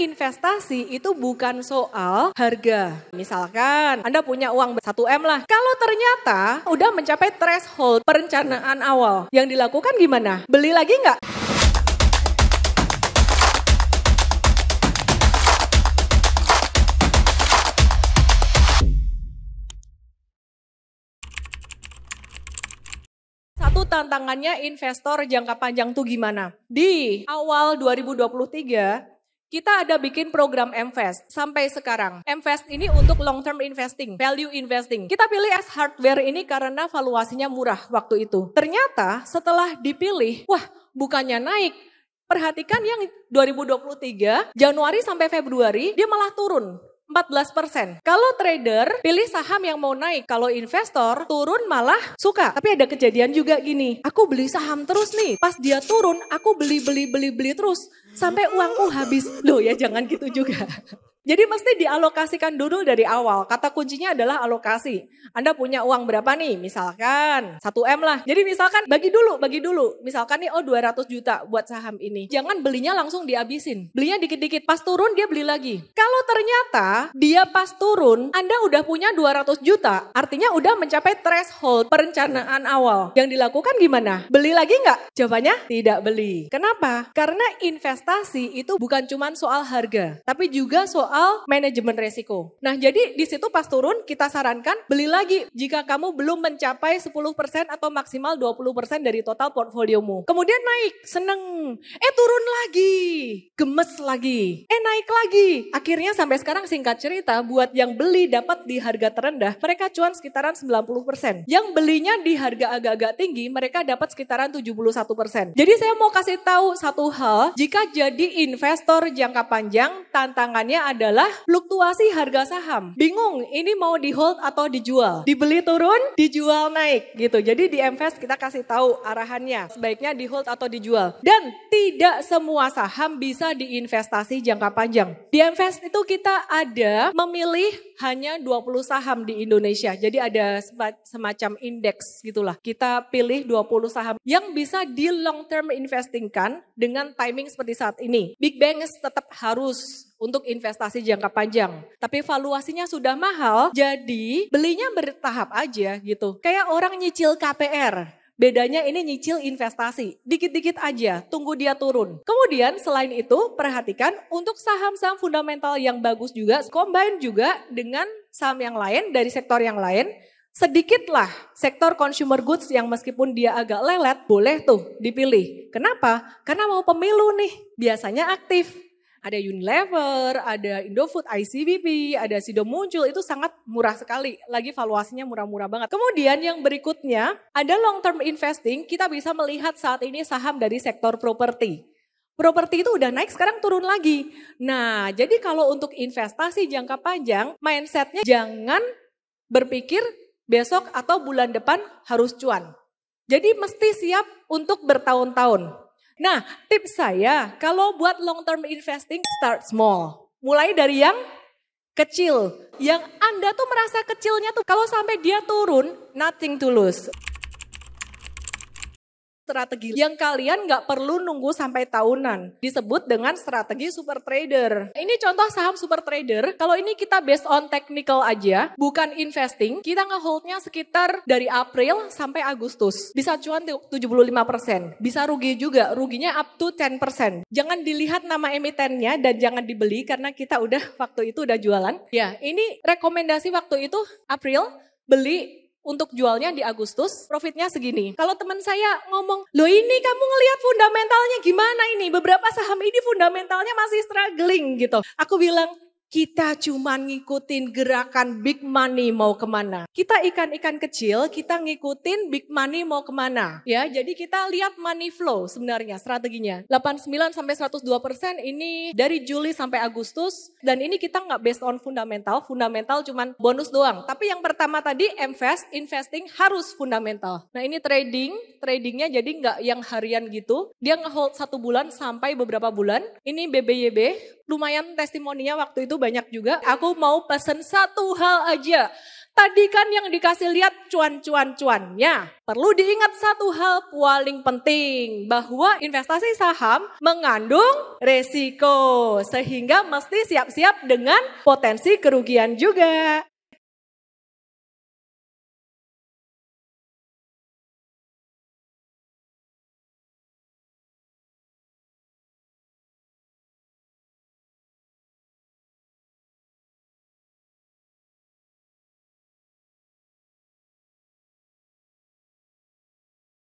investasi itu bukan soal harga. Misalkan Anda punya uang 1M lah. Kalau ternyata udah mencapai threshold perencanaan awal, yang dilakukan gimana? Beli lagi nggak? satu tantangannya investor jangka panjang tuh gimana? Di awal 2023 kita ada bikin program Mvest sampai sekarang. Mvest ini untuk long term investing, value investing. Kita pilih S Hardware ini karena valuasinya murah waktu itu. Ternyata setelah dipilih, wah bukannya naik, Perhatikan yang 2023, Januari sampai Februari, dia malah turun. 14%. Kalau trader pilih saham yang mau naik, kalau investor turun malah suka. Tapi ada kejadian juga gini, aku beli saham terus nih. Pas dia turun, aku beli beli beli beli terus sampai uangku habis. Loh ya jangan gitu juga. Jadi mesti dialokasikan dulu dari awal. Kata kuncinya adalah alokasi. Anda punya uang berapa nih? Misalkan 1M lah. Jadi misalkan bagi dulu, bagi dulu. Misalkan nih oh 200 juta buat saham ini. Jangan belinya langsung dihabisin. Belinya dikit-dikit. Pas turun dia beli lagi. Kalau ternyata dia pas turun, Anda udah punya 200 juta. Artinya udah mencapai threshold perencanaan awal. Yang dilakukan gimana? Beli lagi nggak? Jawabannya tidak beli. Kenapa? Karena investasi itu bukan cuma soal harga. Tapi juga soal soal manajemen resiko. Nah, jadi di situ pas turun kita sarankan beli lagi jika kamu belum mencapai 10% atau maksimal 20% dari total portfoliomu. Kemudian naik, seneng. Eh turun lagi, gemes lagi. Eh naik lagi. Akhirnya sampai sekarang singkat cerita buat yang beli dapat di harga terendah, mereka cuan sekitaran 90%. Yang belinya di harga agak-agak tinggi, mereka dapat sekitaran 71%. Jadi saya mau kasih tahu satu hal, jika jadi investor jangka panjang, tantangannya ada adalah fluktuasi harga saham. Bingung, ini mau di hold atau dijual? Dibeli turun, dijual naik gitu. Jadi di MFS kita kasih tahu arahannya, sebaiknya di hold atau dijual. Dan tidak semua saham bisa diinvestasi jangka panjang. Di MFS itu kita ada memilih hanya 20 saham di Indonesia. Jadi ada semacam indeks gitulah. Kita pilih 20 saham yang bisa di long term investing kan dengan timing seperti saat ini. Big Bang tetap harus untuk investasi jangka panjang. Tapi valuasinya sudah mahal, jadi belinya bertahap aja gitu. Kayak orang nyicil KPR, Bedanya ini nyicil investasi, dikit-dikit aja, tunggu dia turun. Kemudian selain itu perhatikan untuk saham-saham fundamental yang bagus juga, combine juga dengan saham yang lain dari sektor yang lain, sedikitlah sektor consumer goods yang meskipun dia agak lelet, boleh tuh dipilih. Kenapa? Karena mau pemilu nih, biasanya aktif. Ada Unilever, ada Indofood, ICBP, ada Sido Muncul, itu sangat murah sekali. Lagi valuasinya murah-murah banget. Kemudian yang berikutnya, ada long term investing, kita bisa melihat saat ini saham dari sektor properti. Properti itu udah naik sekarang turun lagi. Nah, jadi kalau untuk investasi jangka panjang, mindsetnya jangan berpikir besok atau bulan depan harus cuan. Jadi mesti siap untuk bertahun-tahun. Nah, tips saya kalau buat long term investing start small. Mulai dari yang kecil. Yang Anda tuh merasa kecilnya tuh kalau sampai dia turun nothing to lose strategi yang kalian nggak perlu nunggu sampai tahunan. Disebut dengan strategi super trader. Ini contoh saham super trader. Kalau ini kita based on technical aja, bukan investing. Kita ngeholdnya sekitar dari April sampai Agustus. Bisa cuan 75%. Bisa rugi juga. Ruginya up to 10%. Jangan dilihat nama emitennya dan jangan dibeli karena kita udah waktu itu udah jualan. Ya, ini rekomendasi waktu itu April beli untuk jualnya di Agustus, profitnya segini. Kalau teman saya ngomong, loh ini kamu ngelihat fundamentalnya gimana ini? Beberapa saham ini fundamentalnya masih struggling gitu. Aku bilang, kita cuma ngikutin gerakan big money mau kemana. Kita ikan-ikan kecil, kita ngikutin big money mau kemana. Ya, jadi kita lihat money flow sebenarnya strateginya. 89 sampai 102 persen ini dari Juli sampai Agustus. Dan ini kita nggak based on fundamental. Fundamental cuma bonus doang. Tapi yang pertama tadi invest, investing harus fundamental. Nah ini trading, tradingnya jadi nggak yang harian gitu. Dia ngehold satu bulan sampai beberapa bulan. Ini BBYB, lumayan testimoninya waktu itu banyak juga. Aku mau pesen satu hal aja. Tadi kan yang dikasih lihat cuan-cuan-cuannya. Perlu diingat satu hal paling penting bahwa investasi saham mengandung resiko sehingga mesti siap-siap dengan potensi kerugian juga.